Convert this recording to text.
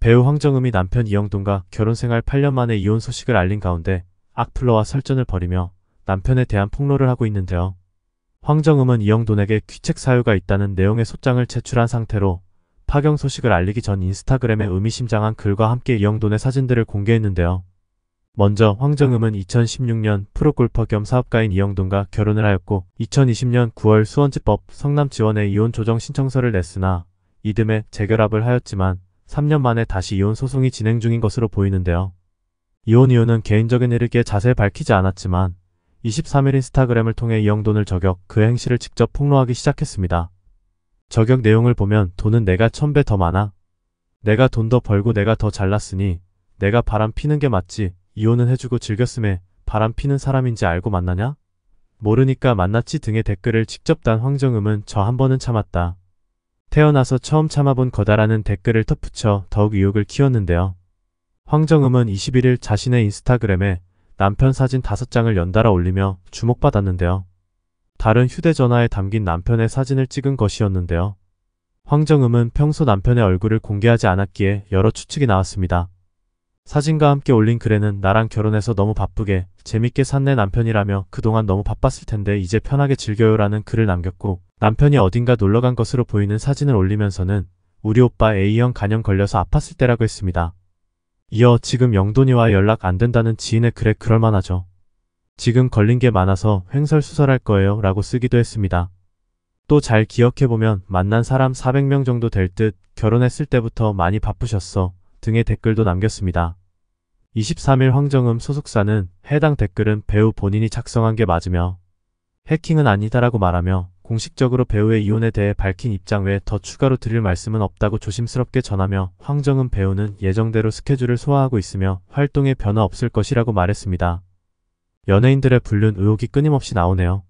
배우 황정음이 남편 이영돈과 결혼생활 8년 만에 이혼 소식을 알린 가운데 악플러와 설전을 벌이며 남편에 대한 폭로를 하고 있는데요. 황정음은 이영돈에게 귀책 사유가 있다는 내용의 소장을 제출한 상태로 파경 소식을 알리기 전 인스타그램에 의미심장한 글과 함께 이영돈의 사진들을 공개했는데요. 먼저 황정음은 2016년 프로골퍼 겸 사업가인 이영돈과 결혼을 하였고 2020년 9월 수원지법 성남지원에 이혼 조정 신청서를 냈으나 이듬해 재결합을 하였지만 3년 만에 다시 이혼 소송이 진행 중인 것으로 보이는데요. 이혼 이유는 개인적인 일을 꽤 자세히 밝히지 않았지만 23일 인스타그램을 통해 이영돈을 저격 그 행실을 직접 폭로하기 시작했습니다. 저격 내용을 보면 돈은 내가 천배 더 많아. 내가 돈 더 벌고 내가 더 잘났으니 내가 바람 피는 게 맞지 이혼은 해주고 즐겼음에 바람 피는 사람인지 알고 만나냐? 모르니까 만났지 등의 댓글을 직접 단 황정음은 저 한 번은 참았다. 태어나서 처음 참아본 거다라는 댓글을 덧붙여 더욱 의혹을 키웠는데요. 황정음은 21일 자신의 인스타그램에 남편 사진 5장을 연달아 올리며 주목받았는데요. 다른 휴대전화에 담긴 남편의 사진을 찍은 것이었는데요. 황정음은 평소 남편의 얼굴을 공개하지 않았기에 여러 추측이 나왔습니다. 사진과 함께 올린 글에는 나랑 결혼해서 너무 바쁘게 재밌게 산내 남편이라며 그동안 너무 바빴을 텐데 이제 편하게 즐겨요라는 글을 남겼고 남편이 어딘가 놀러간 것으로 보이는 사진을 올리면서는 우리 오빠 A형 간염 걸려서 아팠을 때라고 했습니다. 이어 지금 영돈이와 연락 안 된다는 지인의 글에 그럴만하죠. 지금 걸린 게 많아서 횡설수설할 거예요 라고 쓰기도 했습니다. 또 잘 기억해보면 만난 사람 400명 정도 될 듯 결혼했을 때부터 많이 바쁘셨어 등의 댓글도 남겼습니다. 23일 황정음 소속사는 해당 댓글은 배우 본인이 작성한 게 맞으며 해킹은 아니다라고 말하며 공식적으로 배우의 이혼에 대해 밝힌 입장 외에 더 추가로 드릴 말씀은 없다고 조심스럽게 전하며 황정음 배우는 예정대로 스케줄을 소화하고 있으며 활동에 변화 없을 것이라고 말했습니다. 연예인들의 불륜 의혹이 끊임없이 나오네요.